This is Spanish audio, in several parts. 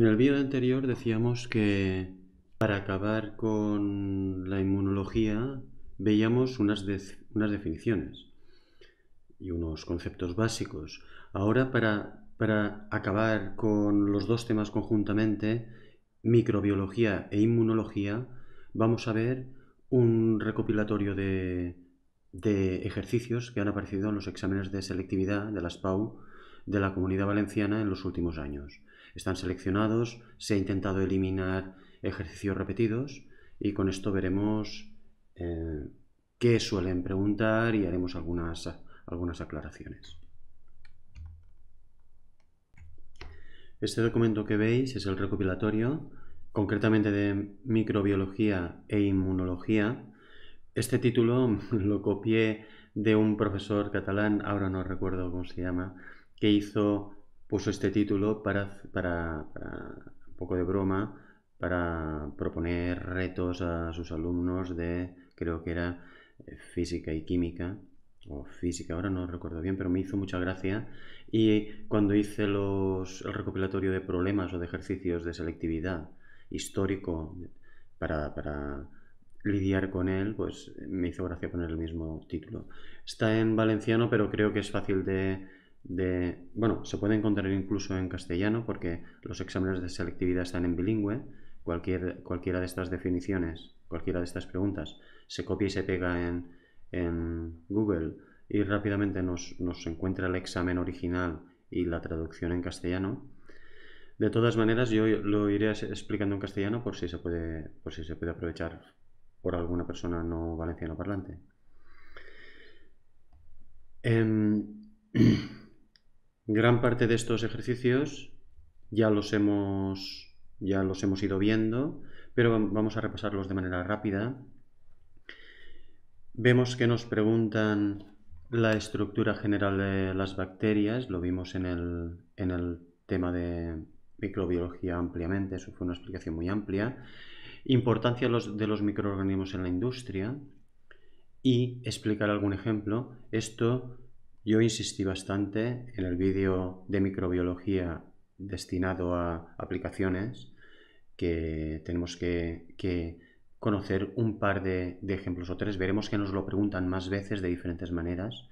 En el vídeo anterior decíamos que para acabar con la inmunología veíamos unas, unas definiciones y unos conceptos básicos. Ahora para, acabar con los dos temas conjuntamente, microbiología e inmunología, vamos a ver un recopilatorio de, de ejercicios que han aparecido en los exámenes de selectividad de las PAU de la Comunidad Valenciana en los últimos años están seleccionados, se ha intentado eliminar ejercicios repetidos y con esto veremos eh, qué suelen preguntar y haremos algunas, algunas aclaraciones. Este documento que veis es el recopilatorio, concretamente de microbiología e inmunología. Este título lo copié de un profesor catalán, ahora no recuerdo cómo se llama, que hizo puso este título para, un poco de broma, para proponer retos a sus alumnos de, creo que era eh, física y química, o física, ahora no recuerdo bien, pero me hizo mucha gracia. Y cuando hice los, el recopilatorio de problemas o de ejercicios de selectividad histórico para lidiar con él, pues me hizo gracia poner el mismo título. Está en valenciano, pero creo que es fácil de bueno, se puede encontrar incluso en castellano porque los exámenes de selectividad están en bilingüe. Cualquier, cualquiera de estas definiciones, cualquiera de estas preguntas, se copia y se pega en, Google y rápidamente nos, encuentra el examen original y la traducción en castellano. De todas maneras, yo lo iré explicando en castellano por si se puede, por si se puede aprovechar por alguna persona no valenciano parlante. Em, Gran parte de estos ejercicios ya los hemos, ya los hemos ido viendo, pero vamos a repasarlos de manera rápida. Vemos que nos preguntan la estructura general de las bacterias, lo vimos en el, tema de microbiología ampliamente, eso fue una explicación muy amplia, importancia de los, de los microorganismos en la industria y explicar algún ejemplo. Esto yo insistí bastante en el vídeo de microbiología destinado a aplicaciones que tenemos que, conocer un par de, ejemplos o tres. Veremos que nos lo preguntan más veces de diferentes maneras.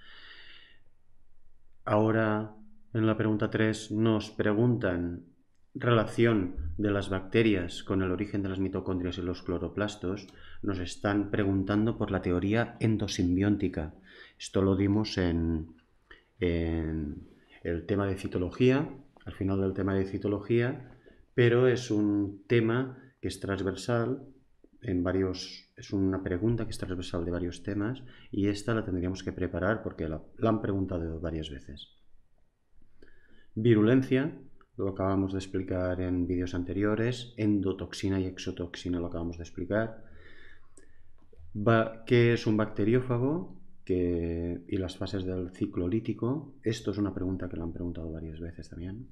Ahora, en la pregunta 3, nos preguntan relación de las bacterias con el origen de las mitocondrias y los cloroplastos. Nos están preguntando por la teoría endosimbiótica. Esto lo dimos en, en el tema de citología, al final del tema de citología, pero es un tema que es transversal en varios, es una pregunta que es transversal de varios temas y esta la tendríamos que preparar porque la, han preguntado varias veces. Virulencia, lo acabamos de explicar en vídeos anteriores, endotoxina y exotoxina lo acabamos de explicar. ¿Qué es un bacteriófago? y las fases del ciclo lítico. Esto es una pregunta que la han preguntado varias veces también.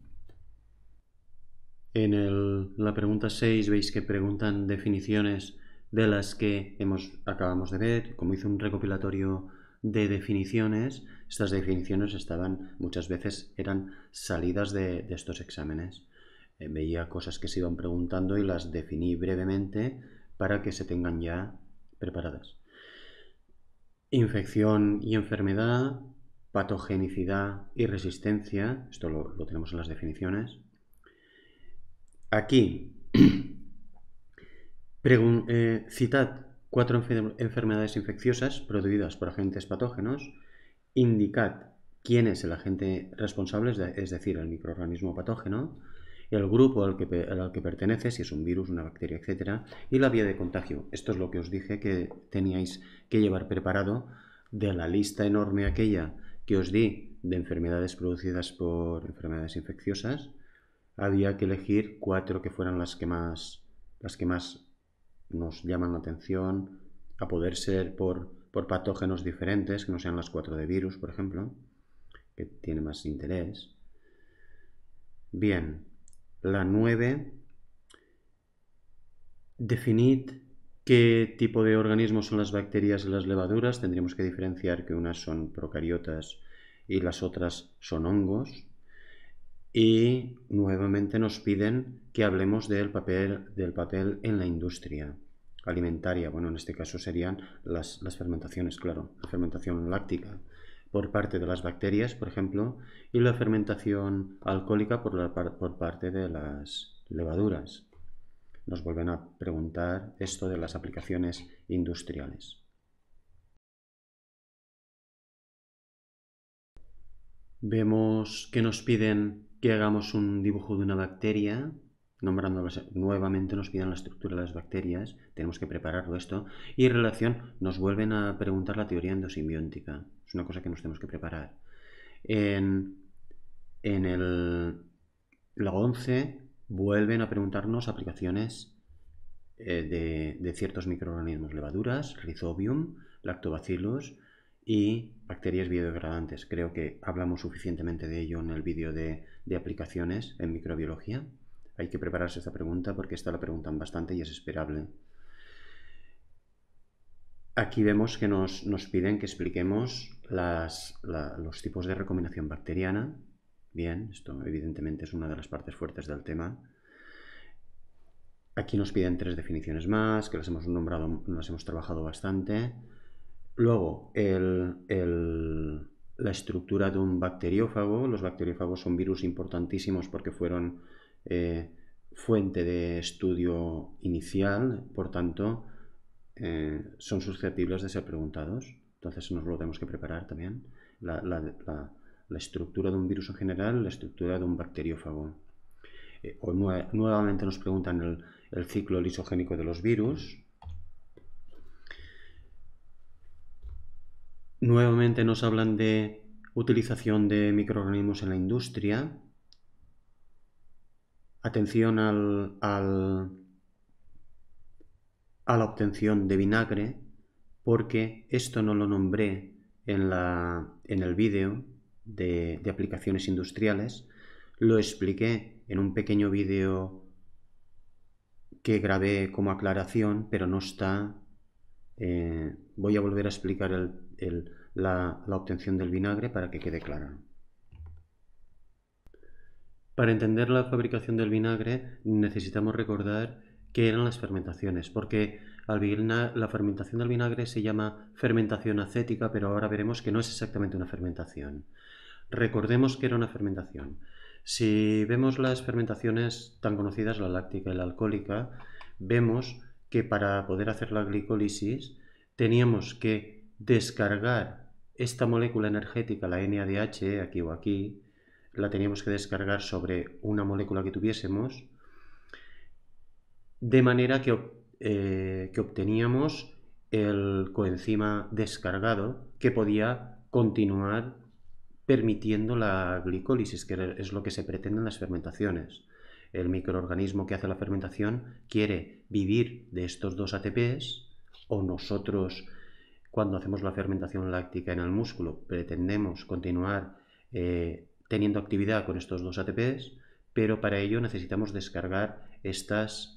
En el, la pregunta 6 veis que preguntan definiciones de las que hemos, acabamos de ver, como hice un recopilatorio de definiciones, estas definiciones estaban, muchas veces eran salidas de, estos exámenes. Eh, veía cosas que se iban preguntando y las definí brevemente para que se tengan ya preparadas. Infección y enfermedad, patogenicidad y resistencia, esto lo, tenemos en las definiciones. Aquí, eh, citad cuatro enfermedades infecciosas producidas por agentes patógenos, indicad quién es el agente responsable, es decir, el microorganismo patógeno, el grupo al que, al que pertenece, si es un virus, una bacteria, etc. Y la vía de contagio. Esto es lo que os dije que teníais que llevar preparado de la lista enorme aquella que os di de enfermedades producidas por enfermedades infecciosas. Había que elegir cuatro que fueran las que más, las que más nos llaman la atención, a poder ser por, por patógenos diferentes, que no sean las cuatro de virus, por ejemplo, que tiene más interés. Bien, la 9. Definid qué tipo de organismos son las bacterias y las levaduras. Tendríamos que diferenciar que unas son procariotas y las otras son hongos. Y nuevamente nos piden que hablemos del papel, del papel en la industria alimentaria. Bueno, en este caso serían las, las fermentaciones, claro, la fermentación láctica por parte de las bacterias, por ejemplo, y la fermentación alcohólica por, parte de las levaduras. Nos vuelven a preguntar esto de las aplicaciones industriales. Vemos que nos piden que hagamos un dibujo de una bacteria, nombrándolas. nuevamente nos piden la estructura de las bacterias, tenemos que prepararlo esto, y en relación nos vuelven a preguntar la teoría endosimbiótica. Es una cosa que nos tenemos que preparar. En, el, la 11 vuelven a preguntarnos aplicaciones eh, de, ciertos microorganismos, levaduras, rhizobium, lactobacillus y bacterias biodegradantes. Creo que hablamos suficientemente de ello en el vídeo de, de aplicaciones en microbiología. Hay que prepararse esta pregunta porque esta la preguntan bastante y es esperable. Aquí vemos que nos, piden que expliquemos los tipos de recombinación bacteriana. Bien, esto evidentemente es una de las partes fuertes del tema. Aquí nos piden tres definiciones más, que las hemos nombrado, las hemos trabajado bastante. Luego, la estructura de un bacteriófago. Los bacteriófagos son virus importantísimos porque fueron eh, fuente de estudio inicial, por tanto, eh, son susceptibles de ser preguntados. Entonces nos lo tenemos que preparar también. La, estructura de un virus en general, la estructura de un bacteriófago. Eh, nuevamente nos preguntan el, ciclo lisogénico de los virus. Nuevamente nos hablan de utilización de microorganismos en la industria, atención al, a la obtención de vinagre porque esto no lo nombré en, el vídeo de, aplicaciones industriales, lo expliqué en un pequeño vídeo que grabé como aclaración, pero no está. Eh, voy a volver a explicar la, obtención del vinagre para que quede claro. Para entender la fabricación del vinagre necesitamos recordar que eran las fermentaciones, porque al la fermentación del vinagre se llama fermentación acética, pero ahora veremos que no es exactamente una fermentación. Recordemos que era una fermentación. Si vemos las fermentaciones tan conocidas, la láctica y la alcohólica, vemos que para poder hacer la glicólisis teníamos que descargar esta molécula energética, la NADH, aquí o aquí, la teníamos que descargar sobre una molécula que tuviésemos, de manera eh, que, obteníamos el coenzima descargado que podía continuar permitiendo la glicólisis, que es lo que se pretende en las fermentaciones. El microorganismo que hace la fermentación quiere vivir de estos dos ATPs o nosotros cuando hacemos la fermentación láctica en el músculo pretendemos continuar eh, teniendo actividad con estos dos ATPs, pero para ello necesitamos descargar estas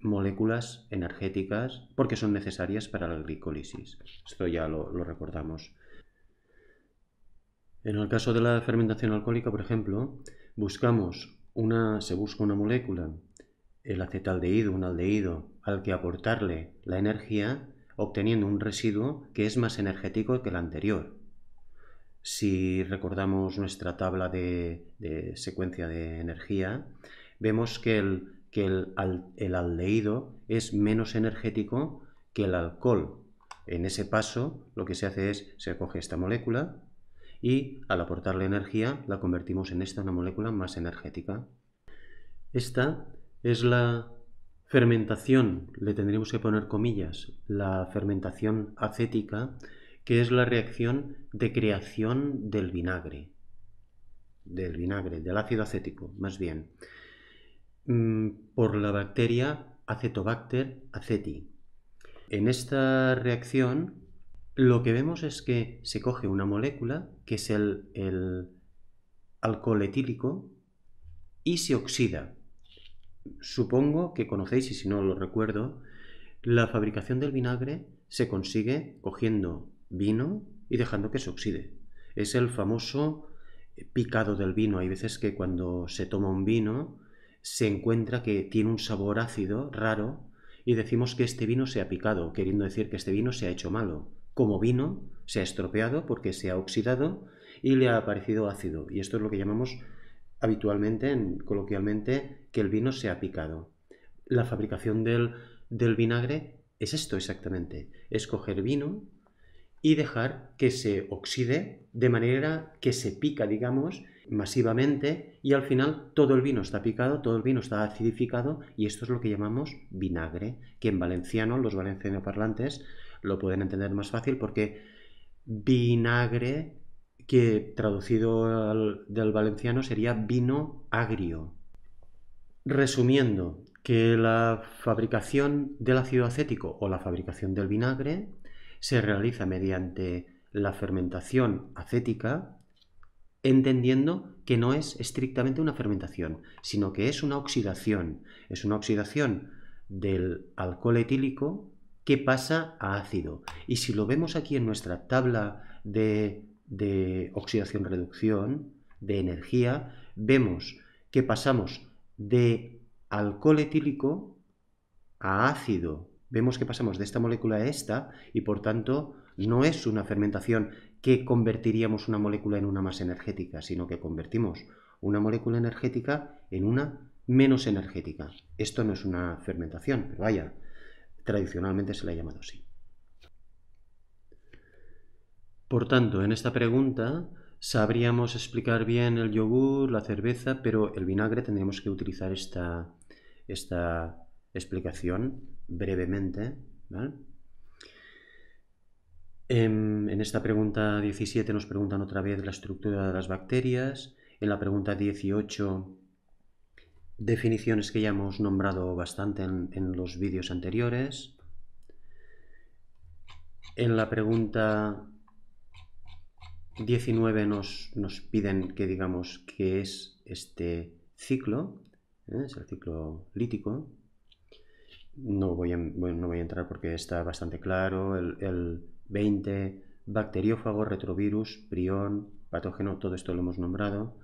moléculas energéticas porque son necesarias para la glicólisis. Esto ya lo, recordamos. En el caso de la fermentación alcohólica, por ejemplo, buscamos una, se busca una molécula, el acetaldehído, un aldehído, al que aportarle la energía obteniendo un residuo que es más energético que el anterior. Si recordamos nuestra tabla de secuencia de energía, vemos que el que el, al, es menos energético que el alcohol. En ese paso lo que se hace es, se coge esta molécula y al aportarle energía la convertimos en esta, una molécula más energética. Esta es la fermentación, le tendríamos que poner comillas, la fermentación acética, que es la reacción de creación del vinagre, del vinagre, del ácido acético, más bien. Mm, por la bacteria Acetobacter aceti. En esta reacción lo que vemos es que se coge una molécula que es el, alcohol etílico y se oxida. Supongo que conocéis, y si no lo recuerdo, la fabricación del vinagre se consigue cogiendo vino y dejando que se oxide. Es el famoso picado del vino. Hay veces que cuando se toma un vino, se encuentra que tiene un sabor ácido raro y decimos que este vino se ha picado, queriendo decir que este vino se ha hecho malo. Como vino, se ha estropeado porque se ha oxidado y le ha aparecido ácido. Y esto es lo que llamamos habitualmente, coloquialmente, que el vino se ha picado. La fabricación del, del vinagre es esto exactamente. Es coger vino y dejar que se oxide de manera que se pica, digamos, masivamente y al final todo el vino está picado, todo el vino está acidificado y esto es lo que llamamos vinagre, que en valenciano los valencianoparlantes lo pueden entender más fácil porque vinagre que traducido del valenciano sería vino agrio. Resumiendo, que la fabricación del ácido acético o la fabricación del vinagre se realiza mediante la fermentación acética entendiendo que no es estrictamente una fermentación, sino que es una oxidación. Es una oxidación del alcohol etílico que pasa a ácido. Y si lo vemos aquí en nuestra tabla de, oxidación-reducción, de energía, vemos que pasamos de alcohol etílico a ácido. Vemos que pasamos de esta molécula a esta y por tanto no es una fermentación que convertiríamos una molécula en una más energética, sino que convertimos una molécula energética en una menos energética. Esto no es una fermentación, pero vaya, tradicionalmente se la ha llamado así. Por tanto, en esta pregunta sabríamos explicar bien el yogur, la cerveza, pero el vinagre tendríamos que utilizar esta, esta explicación brevemente. ¿vale? Em, en esta pregunta 17 nos preguntan otra vez la estructura de las bacterias. En la pregunta 18, definiciones que ya hemos nombrado bastante en, los vídeos anteriores. En la pregunta 19 nos, nos piden que digamos qué es este ciclo, ¿eh? es el ciclo lítico. No voy, a, no voy a entrar porque está bastante claro el 20 Bacteriófago, retrovirus, prión, patógeno, todo esto lo hemos nombrado.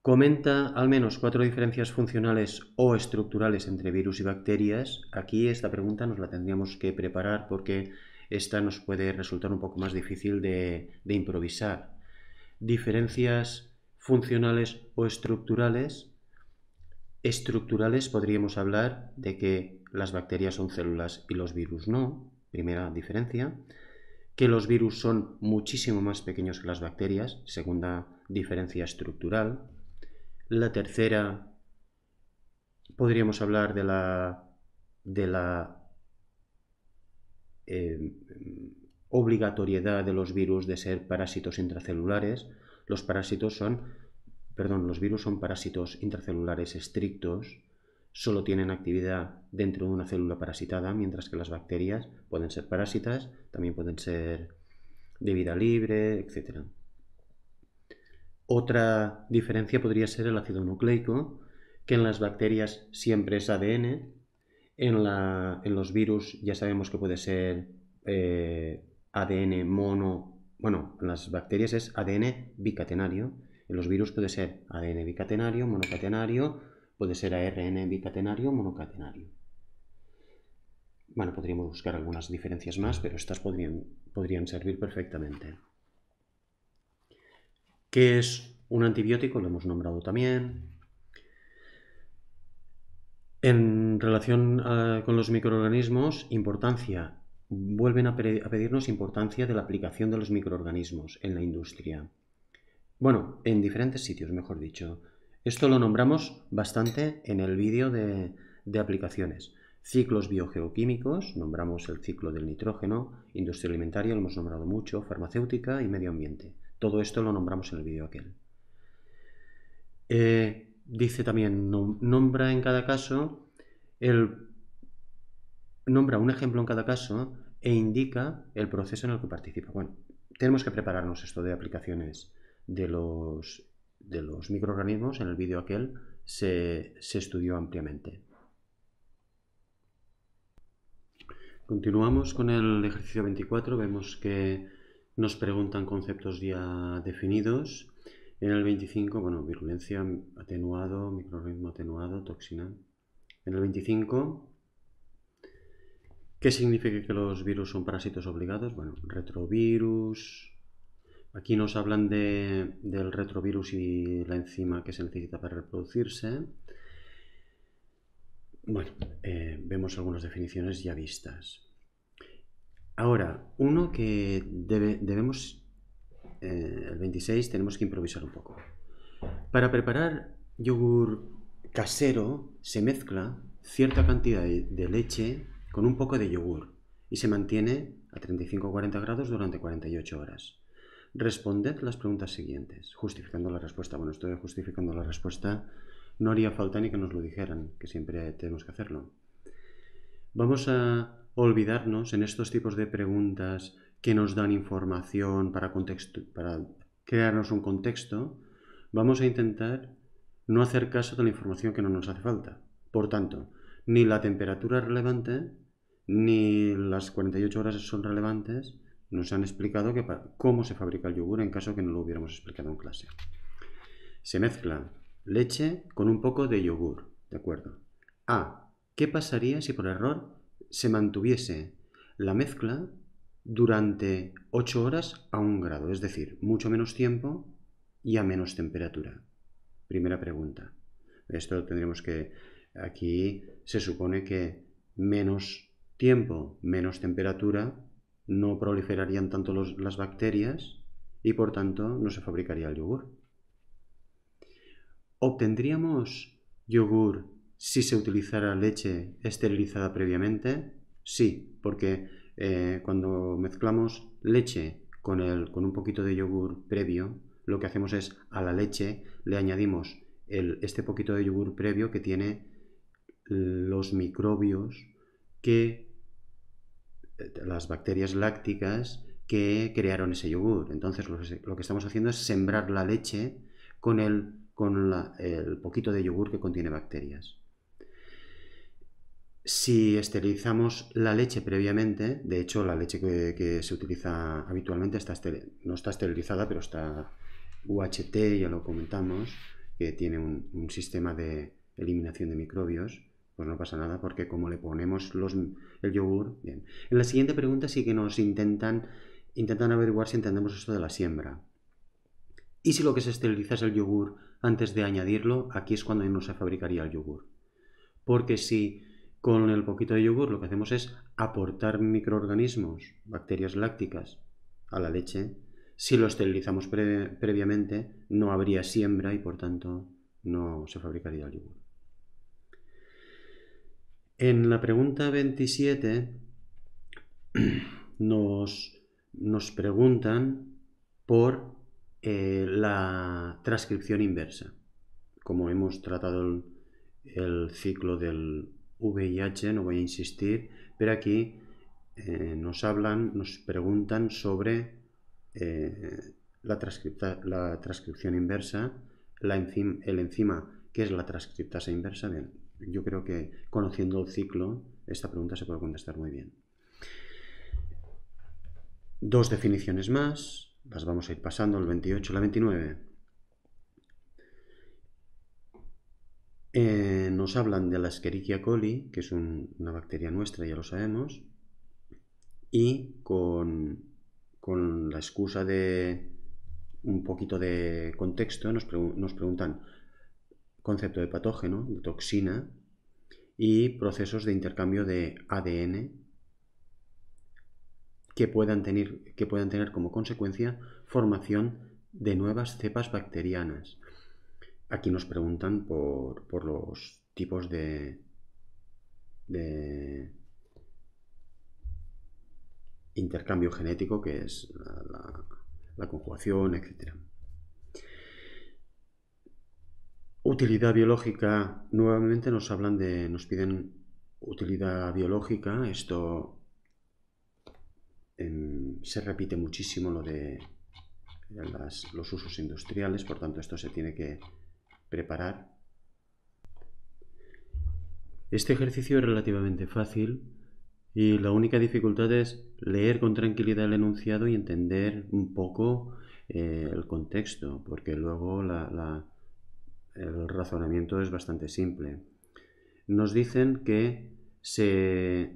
Comenta al menos cuatro diferencias funcionales o estructurales entre virus y bacterias. Aquí esta pregunta nos la tendríamos que preparar porque esta nos puede resultar un poco más difícil de improvisar. Diferencias funcionales o estructurales. Estructurales podríamos hablar de que las bacterias son células y los virus no, primera diferencia, que los virus son muchísimo más pequeños que las bacterias, segunda diferencia estructural. La tercera, podríamos hablar de la, de la eh, obligatoriedad de los virus de ser parásitos intracelulares. Los parásitos son, perdón, los virus son parásitos intracelulares estrictos, solo tienen actividad dentro de una célula parasitada, mientras que las bacterias pueden ser parásitas, también pueden ser de vida libre, etc. Otra diferencia podría ser el ácido nucleico, que en las bacterias siempre es ADN, en, los virus ya sabemos que puede ser eh, ADN mono, bueno, en las bacterias es ADN bicatenario, en los virus puede ser ADN bicatenario, monocatenario, Puede ser ARN bicatenario o monocatenario. Bueno, podríamos buscar algunas diferencias más, pero estas podrían, servir perfectamente. ¿Qué es un antibiótico? Lo hemos nombrado también. En relación ah, con los microorganismos, importancia. Vuelven a pedirnos importancia de la aplicación de los microorganismos en la industria. Bueno, en diferentes sitios, mejor dicho. Esto lo nombramos bastante en el vídeo de, aplicaciones. Ciclos biogeoquímicos, nombramos el ciclo del nitrógeno, industria alimentaria, lo hemos nombrado mucho, farmacéutica y medio ambiente. Todo esto lo nombramos en el vídeo aquel. Eh, dice también, nombra en cada caso, el, nombra un ejemplo en cada caso e indica el proceso en el que participa. Bueno, tenemos que prepararnos esto de aplicaciones de los de los microorganismos, en el vídeo aquel, se, se estudió ampliamente. Continuamos con el ejercicio 24, vemos que nos preguntan conceptos ya definidos. En el 25, bueno, virulencia atenuado, microorganismo atenuado, toxina. En el 25, ¿qué significa que los virus son parásitos obligados? Bueno, retrovirus, Aquí nos hablan del retrovirus y la enzima que se necesita para reproducirse. Bueno, eh, vemos algunas definiciones ya vistas. Ahora, uno que debemos, eh, el 26 tenemos que improvisar un poco. Para preparar yogur casero se mezcla cierta cantidad de, leche con un poco de yogur y se mantiene a 35-40 grados durante 48 horas. Responded las preguntas siguientes, justificando la respuesta. Bueno, estoy justificando la respuesta. No haría falta ni que nos lo dijeran, que siempre tenemos que hacerlo. Vamos a olvidarnos en estos tipos de preguntas que nos dan información para, para crearnos un contexto. Vamos a intentar no hacer caso de la información que no nos hace falta. Por tanto, ni la temperatura es relevante, ni las 48 horas son relevantes, nos han explicado cómo se fabrica el yogur en caso que no lo hubiéramos explicado en clase. Se mezcla leche con un poco de yogur, ¿de acuerdo? A. Ah, ¿Qué pasaría si por error se mantuviese la mezcla durante 8 horas a un grado? Es decir, mucho menos tiempo y a menos temperatura. Primera pregunta. Esto tendríamos que... Aquí se supone que menos tiempo, menos temperatura, no proliferarían tanto las bacterias y por tanto no se fabricaría el yogur. ¿Obtendríamos yogur si se utilizara leche esterilizada previamente? Sí, porque eh, cuando mezclamos leche con, con un poquito de yogur previo, lo que hacemos es a la leche le añadimos este poquito de yogur previo que tiene los microbios que las bacterias lácticas que crearon ese yogur. Entonces lo que, estamos haciendo es sembrar la leche con el, poquito de yogur que contiene bacterias. Si esterilizamos la leche previamente, de hecho la leche que, se utiliza habitualmente está no está esterilizada, pero está UHT, ya lo comentamos, que tiene un sistema de eliminación de microbios. Pues no pasa nada porque como le ponemos los, el yogur, bien. En la siguiente pregunta sí que nos intentan, intentan averiguar si entendemos esto de la siembra. ¿Y si lo que se esteriliza es el yogur antes de añadirlo? Aquí es cuando no se fabricaría el yogur. Porque si con el poquito de yogur lo que hacemos es aportar microorganismos, bacterias lácticas, a la leche, si lo esterilizamos previamente no habría siembra y por tanto no se fabricaría el yogur. En la pregunta 27 nos, preguntan por eh, la transcripción inversa. Como hemos tratado el, ciclo del VIH, no voy a insistir, pero aquí eh, nos hablan, nos preguntan sobre eh, la, transcripción inversa, el enzima que es la transcriptasa inversa. Bien, yo creo que conociendo el ciclo, esta pregunta se puede contestar muy bien. Dos definiciones más, las vamos a ir pasando, el 28, la 29. Eh, nos hablan de la Escherichia coli, que es una bacteria nuestra, ya lo sabemos, y con, la excusa de un poquito de contexto, nos preguntan concepto de patógeno, de toxina, y procesos de intercambio de ADN que puedan, tener, que puedan tener, como consecuencia formación de nuevas cepas bacterianas. Aquí nos preguntan por, los tipos de, intercambio genético, que es la, la conjugación, etc. Utilidad biológica, nuevamente nos hablan de, nos piden utilidad biológica, esto em, se repite muchísimo lo de los usos industriales, por tanto esto se tiene que preparar. Este ejercicio es relativamente fácil y la única dificultad es leer con tranquilidad el enunciado y entender un poco eh, el contexto, porque luego la, el razonamiento es bastante simple. Nos dicen que se,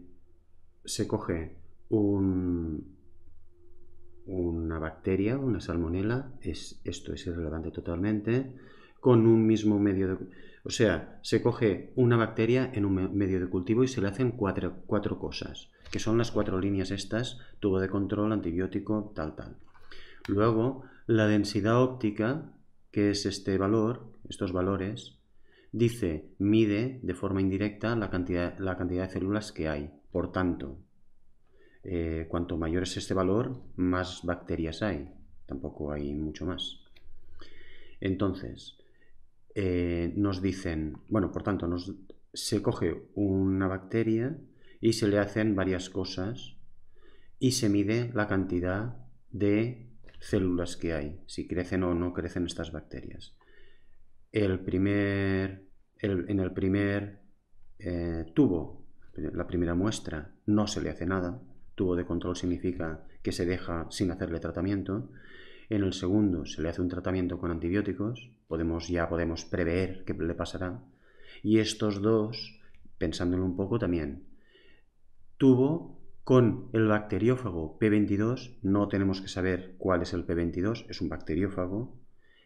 coge un, una bacteria, una salmonela, es, esto es irrelevante totalmente, con un mismo medio de... O sea, se coge una bacteria en un medio de cultivo y se le hacen cuatro cosas, que son las cuatro líneas estas, tubo de control, antibiótico, tal, tal. Luego, la densidad óptica que es este valor, estos valores, dice, mide de forma indirecta la cantidad, la cantidad de células que hay. Por tanto, eh, cuanto mayor es este valor, más bacterias hay. Tampoco hay mucho más. Entonces, eh, nos dicen, bueno, por tanto, se coge una bacteria y se le hacen varias cosas y se mide la cantidad de células que hay, si crecen o no crecen estas bacterias. El primer, en el primer eh, tubo, la primera muestra, no se le hace nada. Tubo de control significa que se deja sin hacerle tratamiento. En el segundo se le hace un tratamiento con antibióticos, podemos, ya podemos prever qué le pasará. Y estos dos, pensándolo un poco también, tubo con el bacteriófago P22, no tenemos que saber cuál es el P22, es un bacteriófago.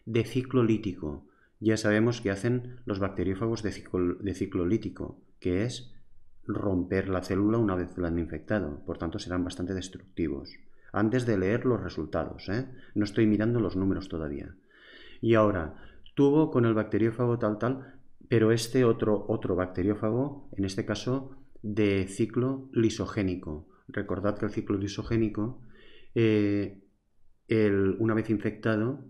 De ciclo lítico, ya sabemos que hacen los bacteriófagos de ciclo, lítico, que es romper la célula una vez la han infectado, por tanto serán bastante destructivos. Antes de leer los resultados, ¿eh? no estoy mirando los números todavía. Y ahora, tuvo con el bacteriófago tal tal, pero este otro, otro bacteriófago, en este caso de ciclo lisogénico, recordad que el ciclo lisogénico, eh, una vez infectado,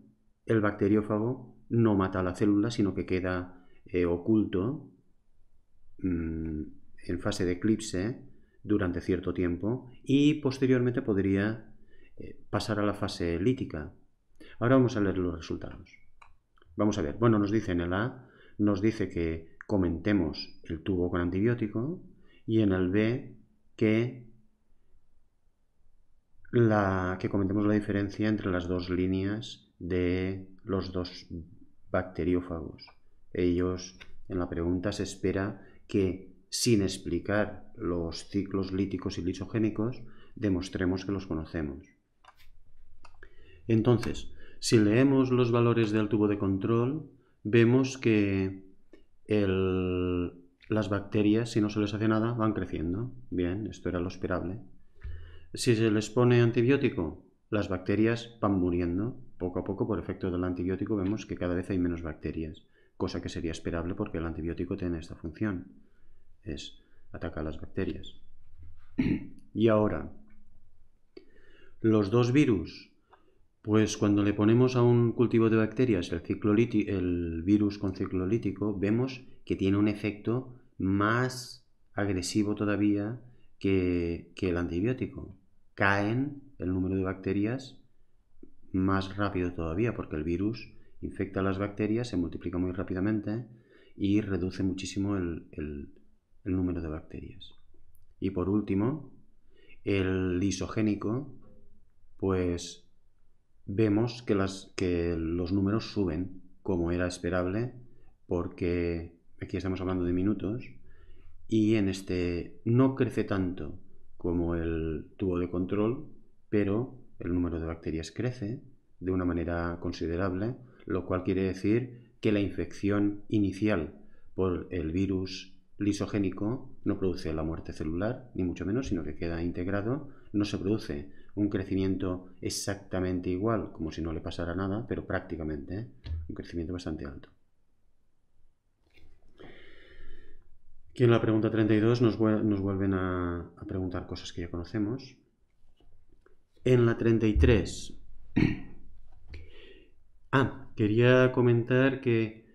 el bacteriófago no mata a la célula, sino que queda eh, oculto mm, en fase de eclipse durante cierto tiempo y posteriormente podría eh, pasar a la fase lítica. Ahora vamos a leer los resultados. Vamos a ver. Bueno, nos dice en el A, nos dice que comentemos el tubo con antibiótico y en el B que la, que comentemos la diferencia entre las dos líneas de los dos bacteriófagos. Ellos, en la pregunta se espera que, sin explicar los ciclos líticos y lisogénicos, demostremos que los conocemos. Entonces, si leemos los valores del tubo de control, vemos que las bacterias, si no se les hace nada, van creciendo. Bien, esto era lo esperable. Si se les pone antibiótico, las bacterias van muriendo. Poco a poco, por efecto del antibiótico, vemos que cada vez hay menos bacterias, cosa que sería esperable porque el antibiótico tiene esta función. Es atacar las bacterias. y ahora, los dos virus. Pues cuando le ponemos a un cultivo de bacterias el, virus con ciclolítico, vemos que tiene un efecto más agresivo todavía que el antibiótico caen el número de bacterias más rápido todavía, porque el virus infecta las bacterias, se multiplica muy rápidamente y reduce muchísimo el, número de bacterias. Y por último, el lisogénico, pues vemos que, las, que los números suben como era esperable, porque aquí estamos hablando de minutos, y en este no crece tanto como el tubo de control, pero el número de bacterias crece de una manera considerable, lo cual quiere decir que la infección inicial por el virus lisogénico no produce la muerte celular, ni mucho menos, sino que queda integrado, no se produce un crecimiento exactamente igual, como si no le pasara nada, pero prácticamente, ¿eh? un crecimiento bastante alto. Aquí en la pregunta 32 nos, vuelven a, preguntar cosas que ya conocemos. En la 33. Ah, quería comentar que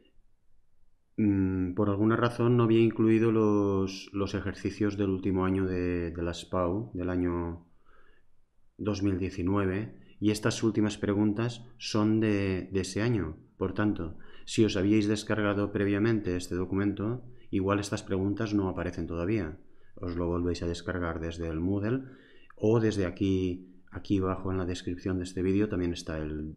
mm, por alguna razón no había incluido los, ejercicios del último año de, la SPAU, del año 2019 y estas últimas preguntas son de, de, ese año. Por tanto, si os habíais descargado previamente este documento, Igual estas preguntas no aparecen todavía. Os lo volvéis a descargar desde el Moodle o desde aquí, aquí abajo en la descripción de este vídeo también está el,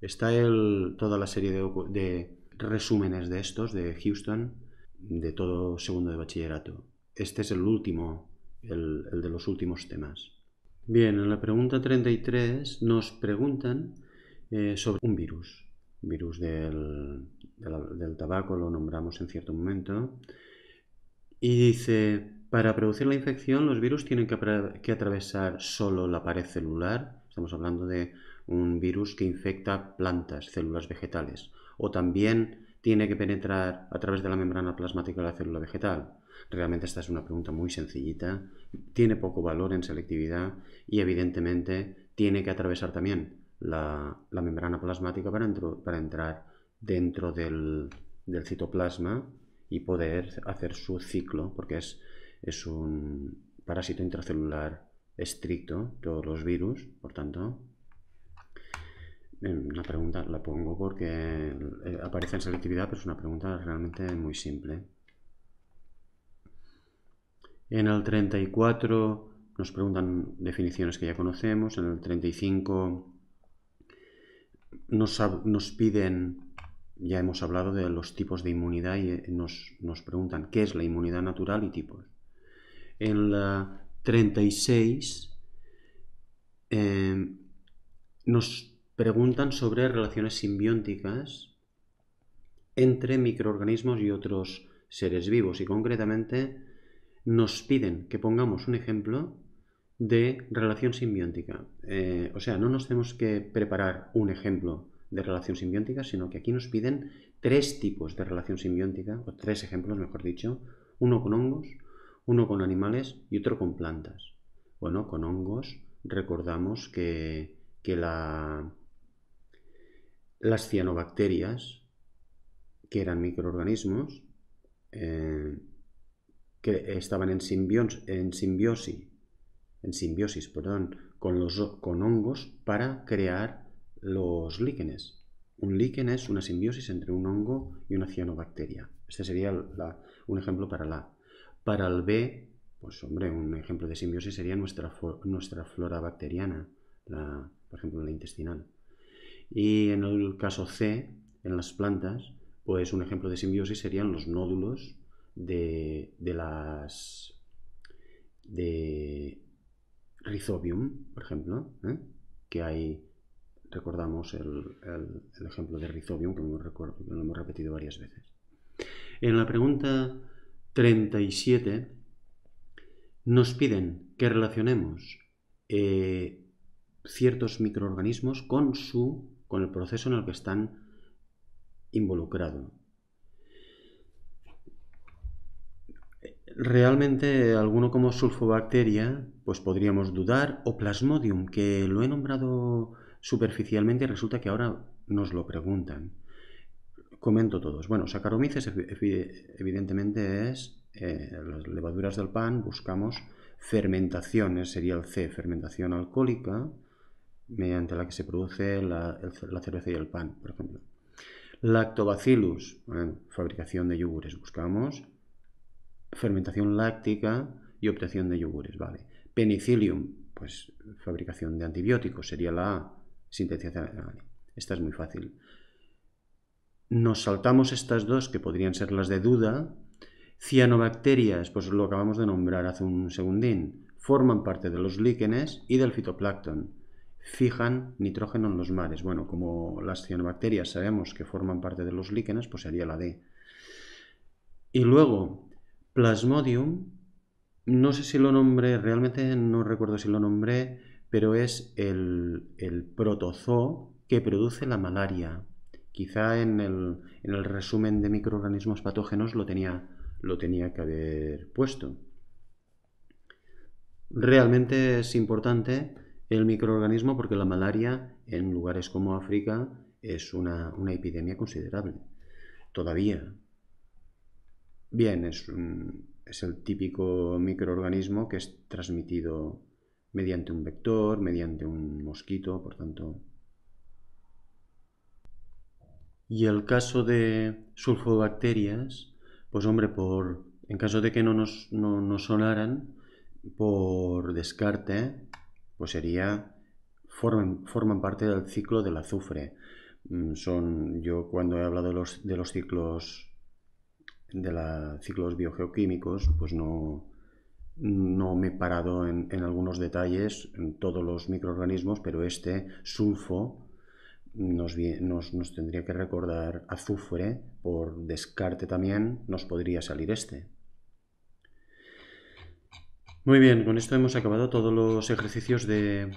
está el, toda la serie de, resúmenes de estos de Houston de todo segundo de bachillerato. Este es el último, el, de los últimos temas. Bien, en la pregunta 33 nos preguntan eh, sobre un virus virus del, tabaco, lo nombramos en cierto momento, y dice, para producir la infección los virus tienen que, que atravesar solo la pared celular, estamos hablando de un virus que infecta plantas, células vegetales, o también tiene que penetrar a través de la membrana plasmática de la célula vegetal? Realmente esta es una pregunta muy sencillita, tiene poco valor en selectividad y evidentemente tiene que atravesar también la, membrana plasmática para, entrar dentro del, citoplasma y poder hacer su ciclo, porque es, es un parásito intracelular estricto, todos los virus, por tanto. La em, pregunta la pongo porque eh, aparece en selectividad, pero es una pregunta realmente muy simple. En el 34 nos preguntan definiciones que ya conocemos, en el 35 nos, piden, ya hemos hablado de los tipos de inmunidad y eh, nos, preguntan qué es la inmunidad natural y tipos. En la 36 em, nos preguntan sobre relaciones simbióticas entre microorganismos y otros seres vivos y concretamente nos piden que pongamos un ejemplo de relación simbiótica. Eh, o sea, no nos tenemos que preparar un ejemplo de relación simbiótica, sino que aquí nos piden tres tipos de relación simbiótica, o tres ejemplos, mejor dicho, uno con hongos, uno con animales y otro con plantas. Bueno, con hongos recordamos que, las cianobacterias, que eran microorganismos, eh, que estaban en, en simbiosis en simbiosis, perdón, con, los, con hongos para crear los líquenes. Un líquen es una simbiosis entre un hongo y una cianobacteria. Este sería un ejemplo para la Para el B, pues hombre, un ejemplo de simbiosis sería nuestra, nuestra flora bacteriana, la, por ejemplo, la intestinal. Y en el caso C, en las plantas, pues un ejemplo de simbiosis serían los nódulos de, de las... De, Rizobium, por ejemplo, ¿eh? que hay, recordamos el, ejemplo de Rhizobium, que lo hemos repetido varias veces. En la pregunta 37 nos piden que relacionemos eh, ciertos microorganismos con, su, con el proceso en el que están involucrados realmente alguno como sulfobacteria, pues podríamos dudar, o plasmodium, que lo he nombrado superficialmente y resulta que ahora nos lo preguntan. Comento todos. Bueno, Saccharomyces evidentemente es eh, las levaduras del pan, buscamos fermentaciones, sería el C, fermentación alcohólica, mediante la que se produce la, cerveza y el pan, por ejemplo. Lactobacillus, fabricación de yogures, buscamos fermentación láctica y obtención de yogures, vale. Penicillium, pues fabricación de antibióticos, sería la A, sintetización, vale. Esta es muy fácil. Nos saltamos estas dos, que podrían ser las de duda. Cianobacterias, pues lo acabamos de nombrar hace un segundín, forman parte de los líquenes y del fitoplancton. Fijan nitrógeno en los mares. Bueno, como las cianobacterias sabemos que forman parte de los líquenes, pues sería la D. Y luego, Plasmodium, no sé si lo nombré, realmente no recuerdo si lo nombré, pero es el, el protozoo que produce la malaria. Quizá en el, resumen de microorganismos patógenos lo tenía, lo tenía que haber puesto. Realmente es importante el microorganismo porque la malaria en lugares como África es una epidemia considerable. Todavía, Bien, es, el típico microorganismo que es transmitido mediante un vector, mediante un mosquito, por tanto. Y el caso de sulfobacterias, pues hombre, por, en caso de que no nos no, sonaran, por descarte, pues sería, forman, forman parte del ciclo del azufre. Mm, son, yo cuando he hablado los, de los ciclos de los ciclos biogeoquímicos, pues no, no me he parado en, algunos detalles, en todos los microorganismos, pero este sulfo nos, nos, tendría que recordar azufre, por descarte también nos podría salir este. Muy bien, con esto hemos acabado todos los ejercicios de,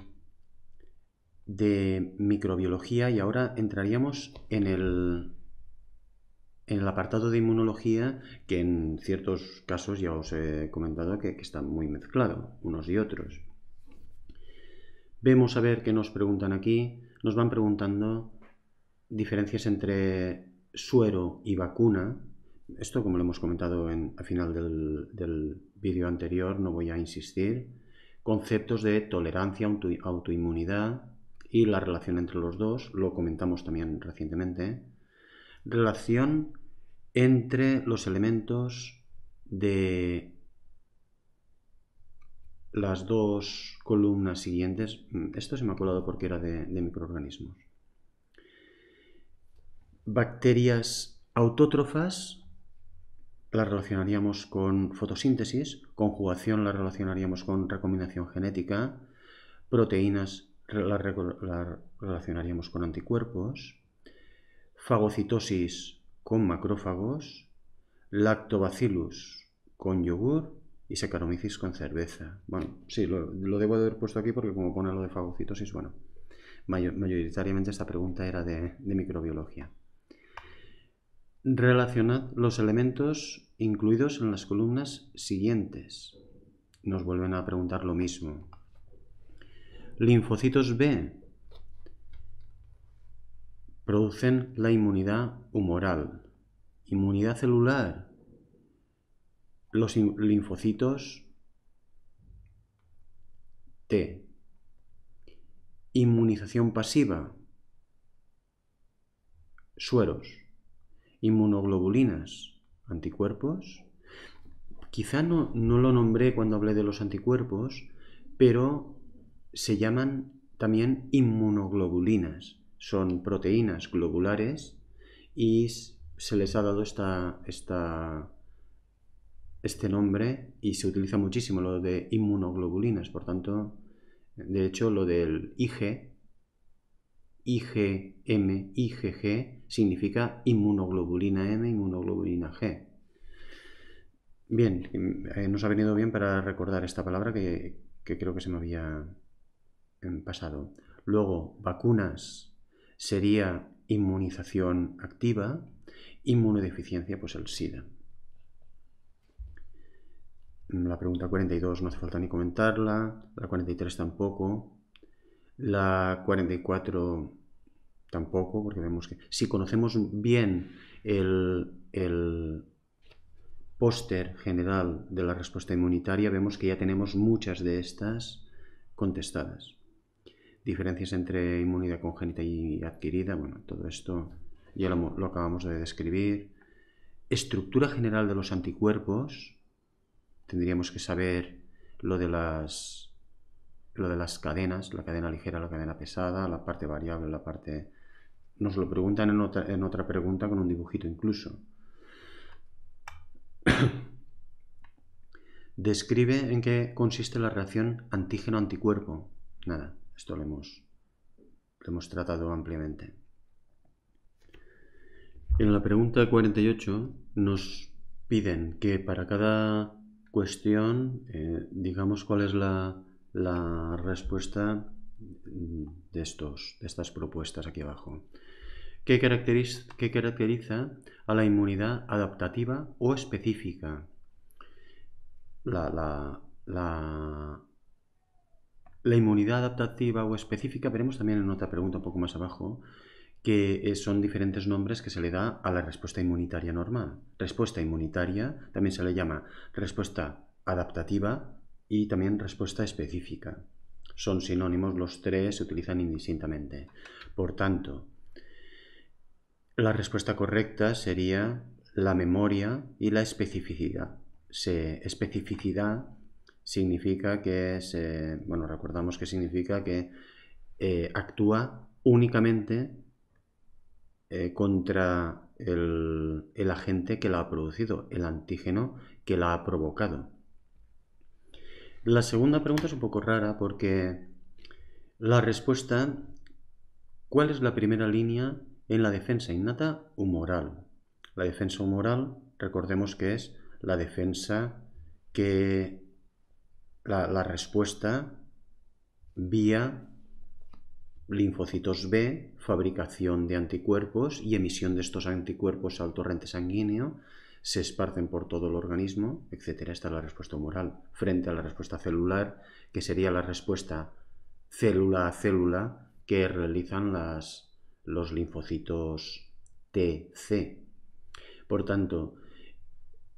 de microbiología y ahora entraríamos en el en el apartado de inmunología, que en ciertos casos ya os he comentado que, está muy mezclado, unos y otros. Vemos a ver qué nos preguntan aquí. Nos van preguntando diferencias entre suero y vacuna. Esto, como lo hemos comentado al final del, vídeo anterior, no voy a insistir. Conceptos de tolerancia, auto, autoinmunidad y la relación entre los dos, lo comentamos también recientemente. Relación entre los elementos de las dos columnas siguientes. Mm, esto se me ha colado porque era de, microorganismos. Bacterias autótrofas las relacionaríamos con fotosíntesis, conjugación la relacionaríamos con recombinación genética, proteínas las relacionaríamos con anticuerpos, fagocitosis con macrófagos, lactobacillus con yogur y Saccharomyces con cerveza. Bueno, sí, lo, debo de haber puesto aquí porque como pone lo de fagocitosis, bueno, mayoritariamente esta pregunta era de, de microbiología. Relacionad los elementos incluidos en las columnas siguientes. Nos vuelven a preguntar lo mismo. Linfocitos B, producen la inmunidad humoral. Inmunidad celular. Los linfocitos T. Inmunización pasiva. Sueros. Inmunoglobulinas. Anticuerpos. Quizá no, no lo nombré cuando hablé de los anticuerpos, pero se llaman también inmunoglobulinas son proteínas globulares y se les ha dado esta, esta, este nombre y se utiliza muchísimo lo de inmunoglobulinas. Por tanto, de hecho, lo del IG, IgM, IgG significa inmunoglobulina M, inmunoglobulina G. Bien, eh, nos ha venido bien para recordar esta palabra que, que creo que se me había em, pasado. Luego, vacunas sería inmunización activa, inmunodeficiencia, pues el SIDA. La pregunta 42 no hace falta ni comentarla, la 43 tampoco, la 44 tampoco, porque vemos que si conocemos bien el, el póster general de la respuesta inmunitaria, vemos que ya tenemos muchas de estas contestadas diferencias entre inmunidad congénita y adquirida, bueno, todo esto ya lo, acabamos de describir. Estructura general de los anticuerpos, tendríamos que saber lo de las lo de las cadenas, la cadena ligera, la cadena pesada, la parte variable, la parte... Nos lo preguntan en otra, en otra pregunta con un dibujito incluso. Describe en qué consiste la reacción antígeno-anticuerpo. Nada. Esto lo hemos, hemos tratado ampliamente. En la pregunta 48 nos piden que para cada cuestión eh, digamos cuál es la, respuesta de, estos, estas propuestas aquí abajo. ¿Qué caracteriza, ¿Qué caracteriza a la inmunidad adaptativa o específica? La, la, la la inmunidad adaptativa o específica, veremos también en otra pregunta un poco más abajo, que eh, son diferentes nombres que se le da a la respuesta inmunitaria normal. Respuesta inmunitaria también se le llama respuesta adaptativa y también respuesta específica. Son sinónimos, los tres se utilizan indistintamente. Por tanto, la respuesta correcta sería la memoria y la especificidad. Se, especificidad significa que es, eh, bueno, recordamos que significa que eh, actúa únicamente eh, contra el, agente que la ha producido, el antígeno que la ha provocado. La segunda pregunta es un poco rara porque la respuesta, ¿cuál es la primera línea en la defensa innata o humoral? La defensa humoral, recordemos que es la defensa que la, respuesta vía linfocitos B, fabricación de anticuerpos y emisión de estos anticuerpos al torrente sanguíneo, se esparcen por todo el organismo, etc. Esta es la respuesta humoral, frente a la respuesta celular, que sería la respuesta célula a célula que realizan las, los linfocitos C. Por tanto,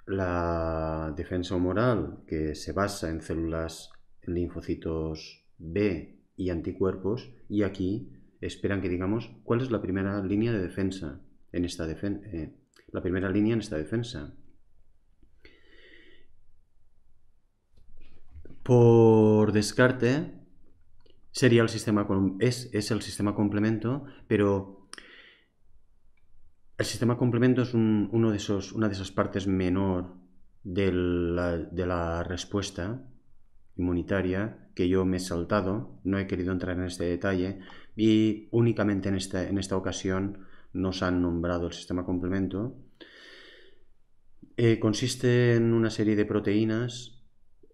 la defensa humoral, que se basa en células linfocitos B y anticuerpos, y aquí esperan que digamos cuál es la primera línea de defensa en esta defensa, eh, la primera línea en esta defensa. Por descarte, sería el sistema, es, es el sistema complemento, pero el sistema complemento es una de esas partes menor de la, respuesta inmunitaria que yo me he saltado, no he querido entrar en este detalle y únicamente en esta, en esta ocasión nos han nombrado el sistema complemento. Eh, consiste en una serie de proteínas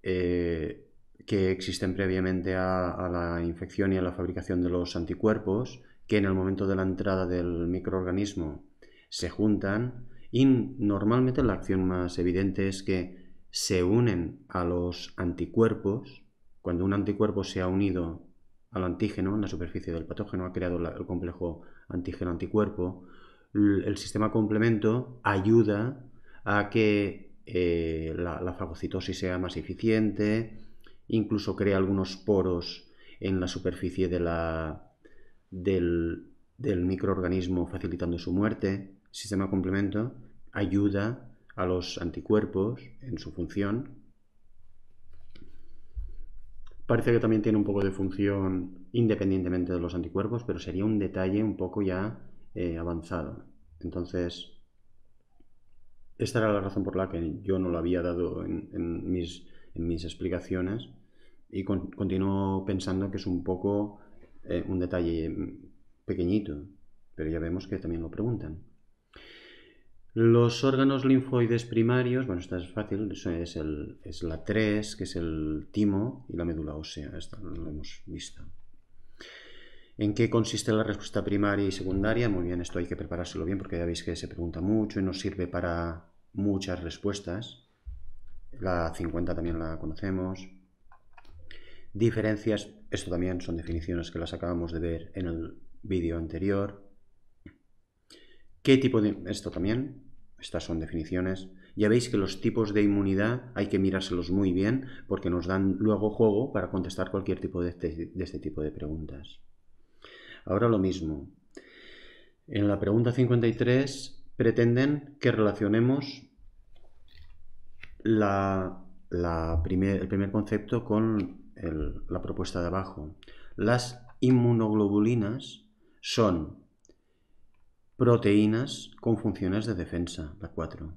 eh, que existen previamente a, la infección y a la fabricación de los anticuerpos, que en el momento de la entrada del microorganismo se juntan y normalmente la acción más evidente es que se unen a los anticuerpos. Cuando un anticuerpo se ha unido al antígeno en la superficie del patógeno, ha creado el complejo antígeno-anticuerpo, el sistema complemento ayuda a que eh, la, fagocitosis sea más eficiente, incluso crea algunos poros en la superficie de la, del microorganismo facilitando su muerte sistema complemento ayuda a los anticuerpos en su función. Parece que también tiene un poco de función independientemente de los anticuerpos, pero sería un detalle un poco ya eh, avanzado. Entonces, esta era la razón por la que yo no lo había dado en, mis, explicaciones y continúo pensando que es un poco eh, un detalle pequeñito, pero ya vemos que también lo preguntan. Los órganos linfoides primarios, bueno, esta es fácil, es, el, es la 3, que es el timo, y la médula ósea, esta no lo hemos visto. ¿En qué consiste la respuesta primaria y secundaria? Muy bien, esto hay que preparárselo bien porque ya veis que se pregunta mucho y nos sirve para muchas respuestas. La 50 también la conocemos. Diferencias, esto también son definiciones que las acabamos de ver en el vídeo anterior. ¿Qué tipo de... Esto también, estas son definiciones. Ya veis que los tipos de inmunidad hay que mirárselos muy bien porque nos dan luego juego para contestar cualquier tipo de este, este tipo de preguntas. Ahora lo mismo. En la pregunta 53 pretenden que relacionemos el primer concepto con la propuesta de abajo. Las inmunoglobulinas son Proteínas con funciones de defensa, la 4.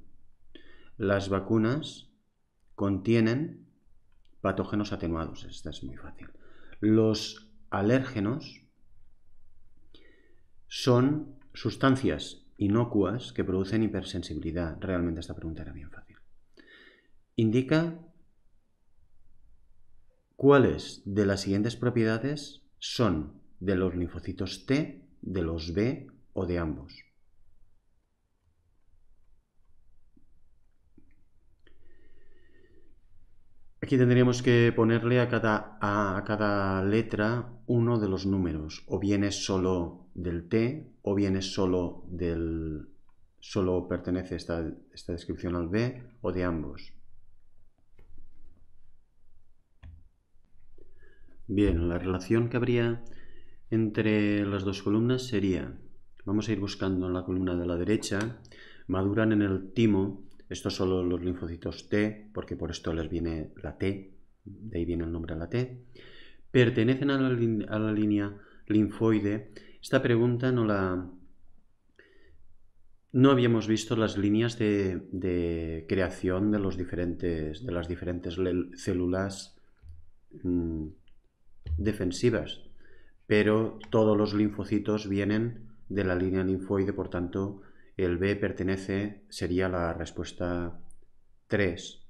Las vacunas contienen patógenos atenuados, esta es muy fácil. Los alérgenos son sustancias inocuas que producen hipersensibilidad. Realmente esta pregunta era bien fácil. Indica cuáles de las siguientes propiedades son de los linfocitos T, de los B o de ambos. Aquí tendríamos que ponerle a cada, a cada letra uno de los números, o bien es solo del T, o bien es solo del... solo pertenece esta descripción al B, o de ambos. Bien, la relación que habría entre las dos columnas sería vamos a ir buscando en la columna de la derecha, maduran en el timo, estos son los linfocitos T, porque por esto les viene la T, de ahí viene el nombre a la T, pertenecen a la, línea linfoide. Esta pregunta no la... No habíamos visto las líneas de, creación de, los diferentes, de las diferentes células mm, defensivas, pero todos los linfocitos vienen de la línea linfoide, por tanto, el B pertenece, sería la respuesta 3.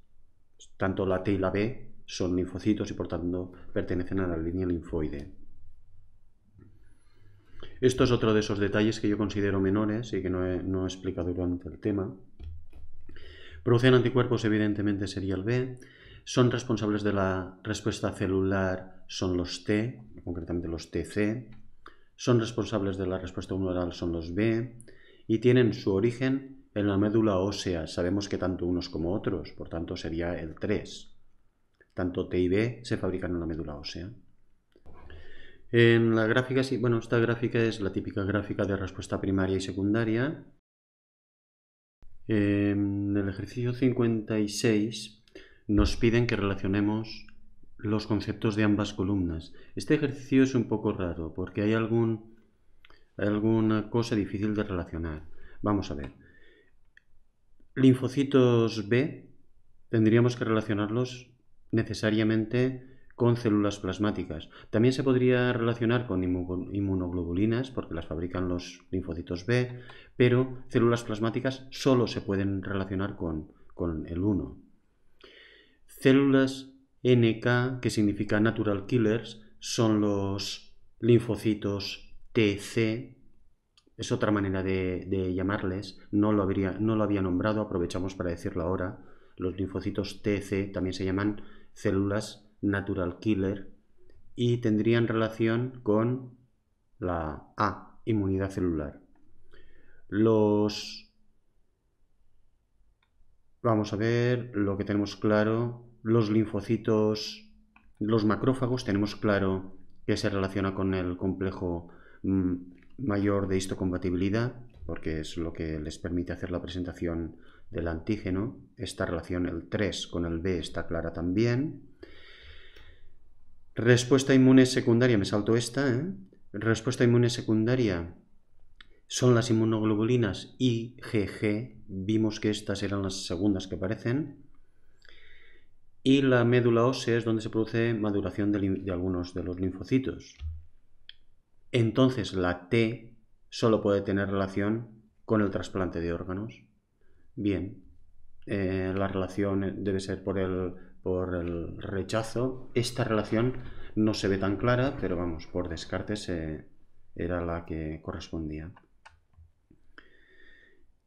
Tanto la T y la B son linfocitos y por tanto pertenecen a la línea linfoide. Esto es otro de esos detalles que yo considero menores y que no he, explicado durante el tema. Producen anticuerpos, evidentemente, sería el B. Son responsables de la respuesta celular, son los T, concretamente los TC son responsables de la respuesta humoral, son los B, y tienen su origen en la médula ósea. Sabemos que tanto unos como otros, por tanto sería el 3. Tanto T y B se fabrican en la médula ósea. En la gráfica, bueno, esta gráfica es la típica gráfica de respuesta primaria y secundaria. En el ejercicio 56 nos piden que relacionemos los conceptos de ambas columnas. Este ejercicio es un poco raro porque hay, algún, alguna cosa difícil de relacionar. Vamos a ver. Linfocitos B tendríamos que relacionarlos necesariamente con células plasmáticas. También se podría relacionar con inmunoglobulinas, porque las fabrican los linfocitos B, pero células plasmáticas solo se pueden relacionar con, con el 1. Células NK, que significa Natural Killers, son los linfocitos TC, es otra manera de, llamarles, no lo, no lo había nombrado, aprovechamos para decirlo ahora. Los linfocitos TC también se llaman células natural killer y tendrían relación con la A, inmunidad celular. Los... Vamos a ver lo que tenemos claro los linfocitos, los macrófagos, tenemos claro que se relaciona con el complejo mm, mayor de histocompatibilidad, porque es lo que les permite hacer la presentación del antígeno. Esta relación, el 3 con el B, está clara también. Respuesta inmune secundaria, me salto esta, ¿eh? Respuesta inmune secundaria son las inmunoglobulinas IgG. Vimos que estas eran las segundas que aparecen y la médula ósea es donde se produce maduración de, algunos de los linfocitos. Entonces la T solo puede tener relación con el trasplante de órganos. Bien, eh, la relación eh, debe ser por el, por el rechazo. Esta relación no se ve tan clara, pero vamos, por descartes era la que correspondía.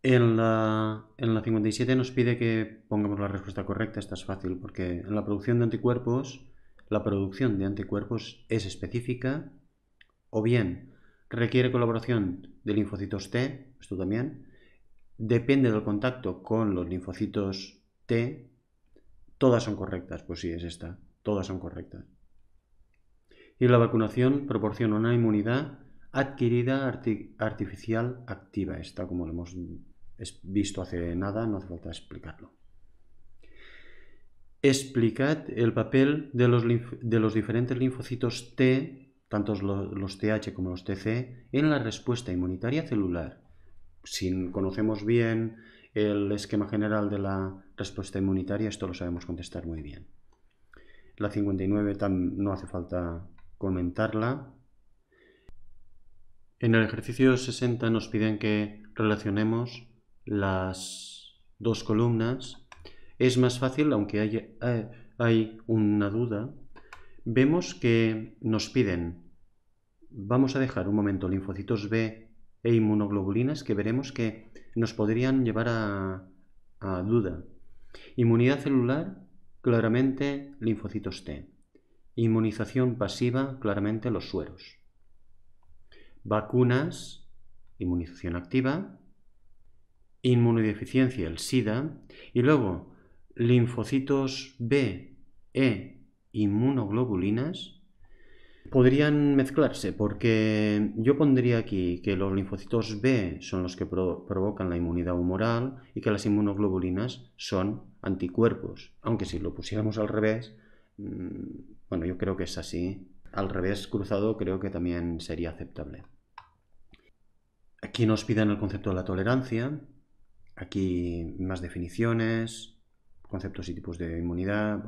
En la, 57 nos pide que pongamos la respuesta correcta, esta es fácil, porque en la producción de anticuerpos, la producción de anticuerpos es específica o bien requiere colaboración de linfocitos T, esto también, depende del contacto con los linfocitos T, todas son correctas, pues sí, es esta, todas son correctas. Y la vacunación proporciona una inmunidad adquirida artificial activa, esta como lo hemos es visto hace nada, no hace falta explicarlo. Explicad el papel de los, de los diferentes linfocitos T, tanto los, los TH como los TC, en la respuesta inmunitaria celular. Si conocemos bien el esquema general de la respuesta inmunitaria, esto lo sabemos contestar muy bien. La 59 no hace falta comentarla. En el ejercicio 60 nos piden que relacionemos las dos columnas, es más fácil, aunque eh, hay, una duda, vemos que nos piden, vamos a dejar un momento linfocitos B e inmunoglobulinas que veremos que nos podrían llevar a, a duda. Inmunidad celular, claramente linfocitos T. Inmunización pasiva, claramente los sueros. Vacunas, inmunización activa, inmunodeficiencia, el SIDA, y luego linfocitos B, E, inmunoglobulinas, podrían mezclarse porque yo pondría aquí que los linfocitos B son los que provocan la inmunidad humoral y que las inmunoglobulinas son anticuerpos, aunque si lo pusiéramos al revés, mm, bueno, yo creo que es así, al revés cruzado creo que también sería aceptable. Aquí nos piden el concepto de la tolerancia, Aquí más definiciones, conceptos y tipos de inmunidad,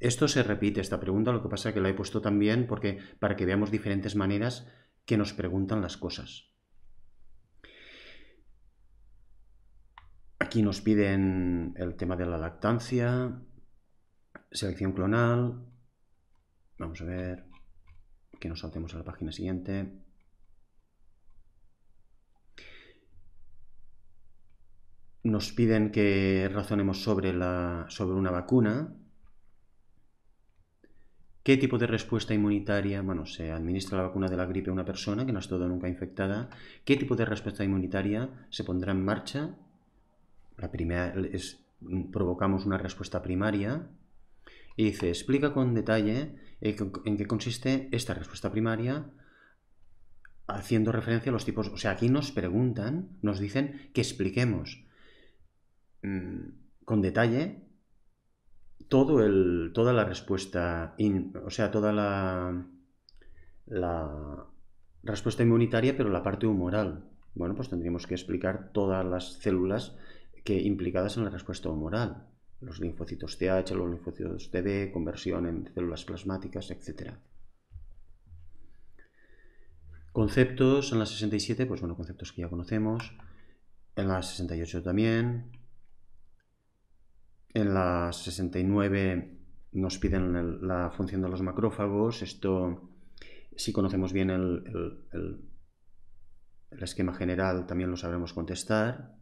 Esto se repite, esta pregunta, lo que pasa es que la he puesto también porque, para que veamos diferentes maneras que nos preguntan las cosas. Aquí nos piden el tema de la lactancia, selección clonal, vamos a ver, que nos saltemos a la página siguiente, nos piden que razonemos sobre, la, sobre una vacuna. ¿Qué tipo de respuesta inmunitaria? Bueno, se administra la vacuna de la gripe a una persona que no ha estado nunca infectada. ¿Qué tipo de respuesta inmunitaria se pondrá en marcha? La primera provocamos una respuesta primaria. Y dice, explica con detalle eh, en qué consiste esta respuesta primaria, haciendo referencia a los tipos. O sea, aquí nos preguntan, nos dicen que expliquemos Mm, con detalle toda la respuesta, o sea, toda la, respuesta inmunitaria, pero la parte humoral. Bueno, pues tendríamos que explicar todas las células que implicadas en la respuesta humoral. Los linfocitos TH, los linfocitos TB, conversión en células plasmáticas, etc. Conceptos en la 67, pues bueno, conceptos que ya conocemos. En la 68 también. En la 69 nos piden la función de los macrófagos. Esto, si conocemos bien el, esquema general, también lo sabremos contestar.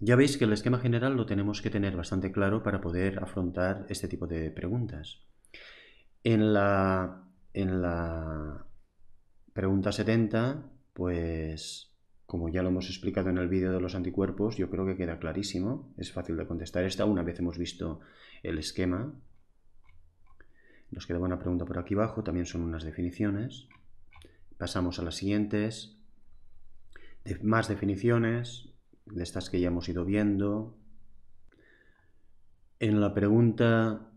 Ya veis que el esquema general lo tenemos que tener bastante claro para poder afrontar este tipo de preguntas. En la, en la pregunta 70, pues como ya lo hemos explicado en el vídeo de los anticuerpos, yo creo que queda clarísimo, es fácil de contestar esta una vez hemos visto el esquema. Nos queda una pregunta por aquí abajo, también son unas definiciones. Pasamos a las siguientes. más definiciones, de estas que ya hemos ido viendo. En la pregunta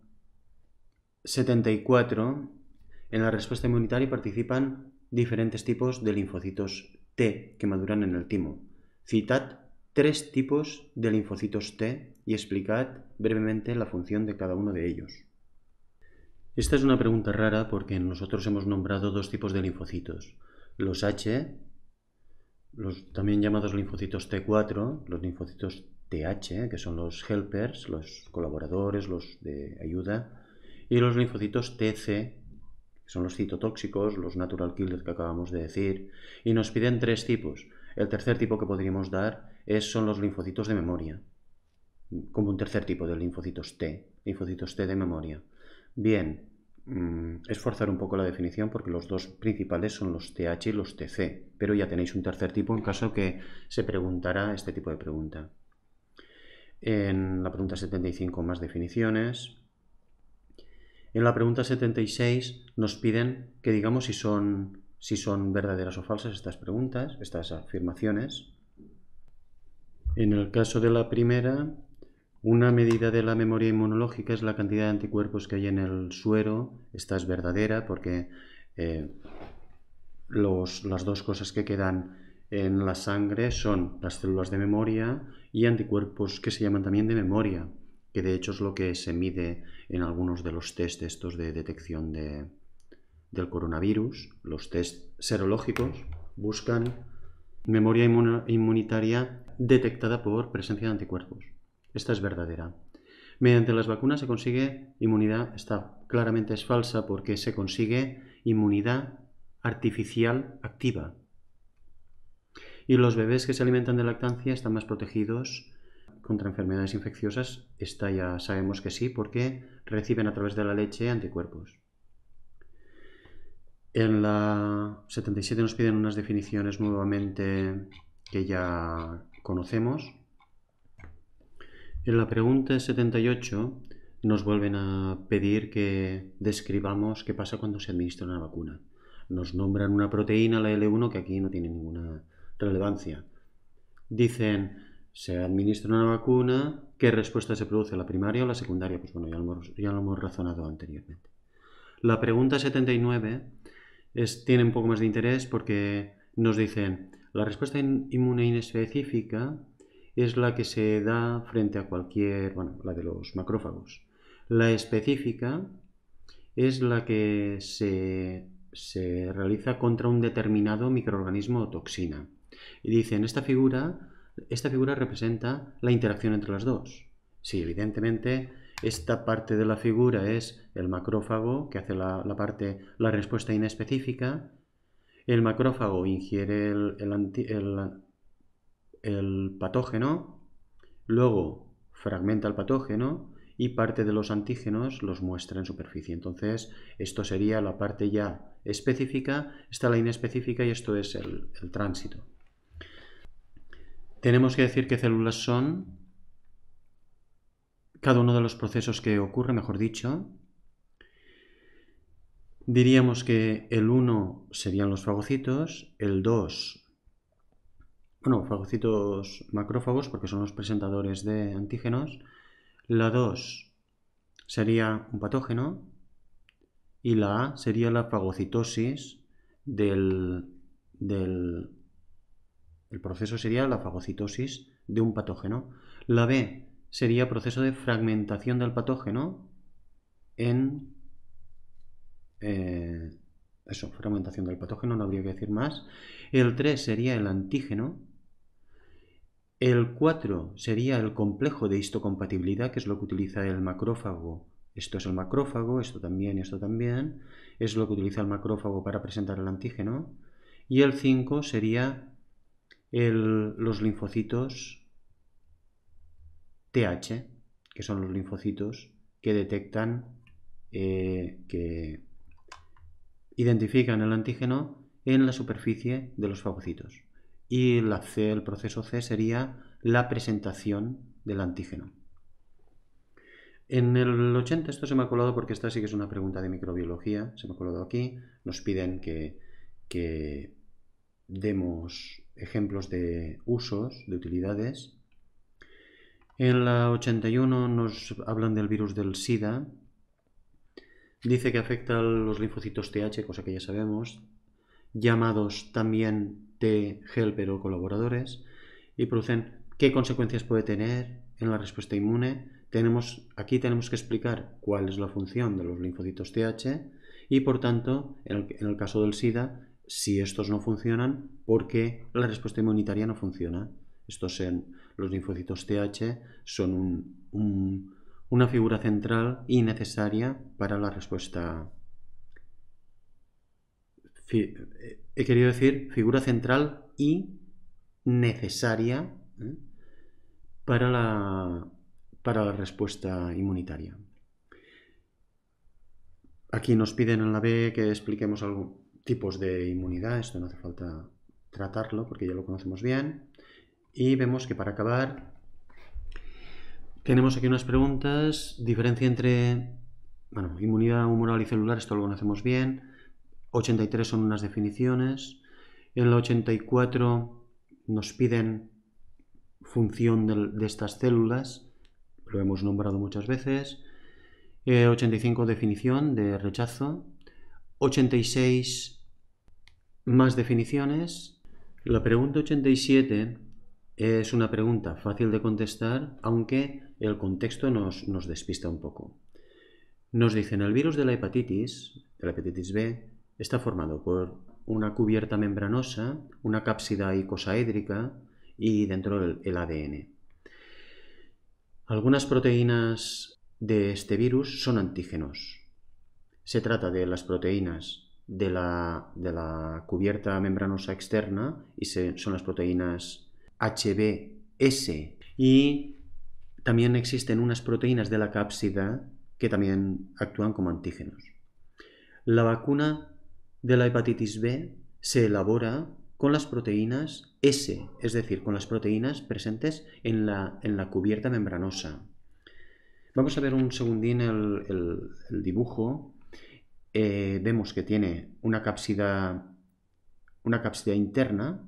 74, en la respuesta inmunitaria participan diferentes tipos de linfocitos T que maduran en el timo. Citad tres tipos de linfocitos T y explicad brevemente la función de cada uno de ellos. Esta es una pregunta rara porque nosotros hemos nombrado dos tipos de linfocitos. Los H, los también llamados linfocitos T4, los linfocitos TH, que son los helpers, los colaboradores, los de ayuda, y los linfocitos TC, son los citotóxicos, los natural killers que acabamos de decir, y nos piden tres tipos. El tercer tipo que podríamos dar es, son los linfocitos de memoria, como un tercer tipo de linfocitos T, linfocitos T de memoria. Bien, mm, esforzar un poco la definición porque los dos principales son los TH y los TC, pero ya tenéis un tercer tipo en caso que se preguntara este tipo de pregunta. En la pregunta 75 más definiciones, en la pregunta 76 nos piden que digamos si son, si son verdaderas o falsas estas preguntas, estas afirmaciones. En el caso de la primera, una medida de la memoria inmunológica es la cantidad de anticuerpos que hay en el suero. Esta es verdadera porque eh, las dos cosas que quedan en la sangre son las células de memoria y anticuerpos que se llaman también de memoria que de hecho es lo que se mide en algunos de los test estos de detección del coronavirus. Los test serológicos buscan memoria inmunitaria detectada por presencia de anticuerpos. Esta es verdadera. Mediante las vacunas se consigue inmunidad, esta claramente es falsa porque se consigue inmunidad artificial activa. Y los bebés que se alimentan de lactancia están más protegidos contra enfermedades infecciosas, esta ya sabemos que sí, porque reciben a través de la leche anticuerpos. En la 77 nos piden unas definiciones nuevamente que ya conocemos. En la pregunta 78 nos vuelven a pedir que describamos qué pasa cuando se administra una vacuna. Nos nombran una proteína, la L1, que aquí no tiene ninguna relevancia. Dicen, se administra una vacuna, ¿qué respuesta se produce? ¿La primaria o la secundaria? Pues bueno, ya lo hemos, ya lo hemos razonado anteriormente. La pregunta 79 es, tiene un poco más de interés porque nos dicen, la respuesta inmune inespecífica es la que se da frente a cualquier, bueno, la de los macrófagos. La específica es la que se, se realiza contra un determinado microorganismo o toxina. Y dice, en esta figura esta figura representa la interacción entre las dos. Sí, evidentemente esta parte de la figura es el macrófago que hace la, parte, la respuesta inespecífica. El macrófago ingiere el, patógeno, luego fragmenta el patógeno y parte de los antígenos los muestra en superficie. Entonces, esto sería la parte ya específica, está la inespecífica y esto es el tránsito tenemos que decir que células son cada uno de los procesos que ocurre, mejor dicho. Diríamos que el 1 serían los fagocitos, el 2, bueno, fagocitos macrófagos porque son los presentadores de antígenos, la 2 sería un patógeno y la A sería la fagocitosis del, del el proceso sería la fagocitosis de un patógeno. La B sería proceso de fragmentación del patógeno en... Eh, eso, fragmentación del patógeno, no habría que decir más. El 3 sería el antígeno. El 4 sería el complejo de histocompatibilidad, que es lo que utiliza el macrófago. Esto es el macrófago, esto también, esto también. Es lo que utiliza el macrófago para presentar el antígeno. Y el 5 sería los linfocitos TH, que son los linfocitos que detectan, eh, que identifican el antígeno en la superficie de los fagocitos. Y el proceso C sería la presentación del antígeno. En el 80 esto se me ha colado porque esta sí que es una pregunta de microbiología, se me ha colado aquí, nos piden que demos ejemplos de usos, de utilidades. En la 81 nos hablan del virus del SIDA. Dice que afecta a los linfocitos TH, cosa que ya sabemos, llamados también T helper o colaboradores, y producen qué consecuencias puede tener en la respuesta inmune. Tenemos, aquí tenemos que explicar cuál es la función de los linfocitos TH y, por tanto, en el caso del SIDA, si estos no funcionan porque la respuesta inmunitaria no funciona. Estos son los linfocitos TH son una figura central y necesaria para la respuesta. Eh, he querido decir figura central y necesaria ¿eh? para, la, para la respuesta inmunitaria. Aquí nos piden en la B que expliquemos algo, tipos de inmunidad, esto no hace falta tratarlo porque ya lo conocemos bien. Y vemos que para acabar tenemos aquí unas preguntas, diferencia entre, inmunidad humoral y celular, esto lo conocemos bien, 83 son unas definiciones, en la 84 nos piden función de, estas células, lo hemos nombrado muchas veces, 85 eh, definición de rechazo, 86. Más definiciones. La pregunta 87 es una pregunta fácil de contestar, aunque el contexto nos, despista un poco. Nos dicen, el virus de la hepatitis, de la hepatitis B, está formado por una cubierta membranosa, una cápsida icosaédrica y dentro el ADN. Algunas proteínas de este virus son antígenos, se trata de las proteínas de la, cubierta membranosa externa y son las proteínas HBS. Y también existen unas proteínas de la cápsida que también actúan como antígenos. La vacuna de la hepatitis B se elabora con las proteínas S, es decir, con las proteínas presentes en la, cubierta membranosa. Vamos a ver un segundín el dibujo eh, vemos que tiene una cápsida, una cápsida interna.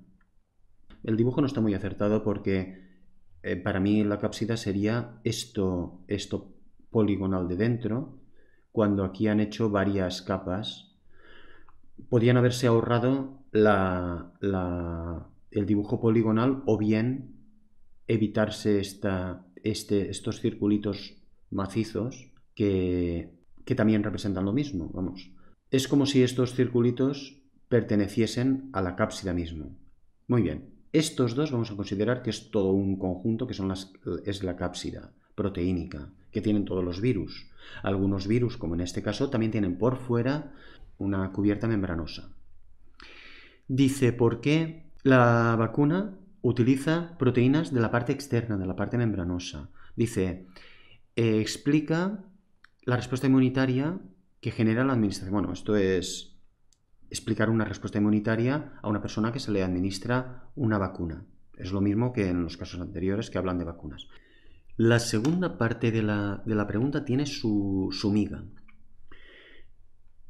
El dibujo no está muy acertado porque eh, para mí la cápsida sería esto, esto poligonal de dentro, cuando aquí han hecho varias capas. Podían haberse ahorrado la, el dibujo poligonal o bien evitarse este, estos circulitos macizos que que también representan lo mismo, vamos. Es como si estos circulitos perteneciesen a la cápsida mismo. Muy bien, estos dos vamos a considerar que es todo un conjunto que son las, es la cápsida proteínica, que tienen todos los virus. Algunos virus, como en este caso, también tienen por fuera una cubierta membranosa. Dice por qué la vacuna utiliza proteínas de la parte externa, de la parte membranosa. Dice, eh, explica la respuesta inmunitaria que genera la administración. Bueno, esto es explicar una respuesta inmunitaria a una persona que se le administra una vacuna. Es lo mismo que en los casos anteriores que hablan de vacunas. La segunda parte de la, pregunta tiene su, su miga.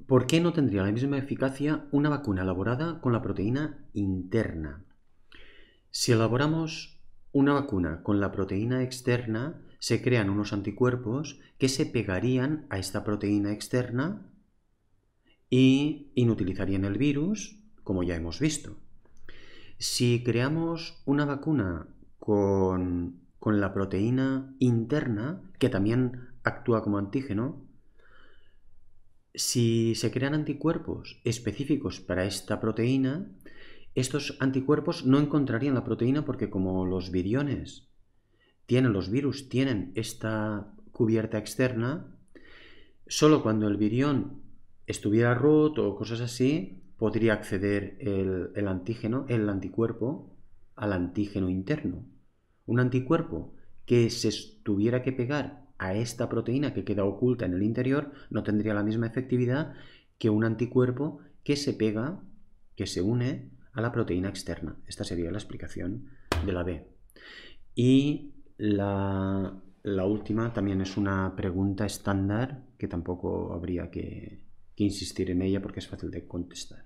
¿Por qué no tendría la misma eficacia una vacuna elaborada con la proteína interna? Si elaboramos una vacuna con la proteína externa, se crean unos anticuerpos que se pegarían a esta proteína externa y inutilizarían el virus, como ya hemos visto. Si creamos una vacuna con, con la proteína interna, que también actúa como antígeno, si se crean anticuerpos específicos para esta proteína, estos anticuerpos no encontrarían la proteína porque como los viriones tienen los virus tienen esta cubierta externa, solo cuando el virión estuviera roto o cosas así, podría acceder el, el antígeno, el anticuerpo, al antígeno interno. Un anticuerpo que se tuviera que pegar a esta proteína que queda oculta en el interior no tendría la misma efectividad que un anticuerpo que se pega, que se une a la proteína externa. Esta sería la explicación de la B. Y la, la, última también es una pregunta estándar que tampoco habría que, insistir en ella porque es fácil de contestar.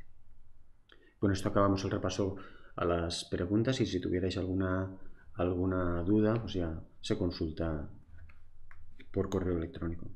Con esto acabamos el repaso a las preguntas y si tuvierais alguna, alguna duda, pues ya se consulta por correo electrónico.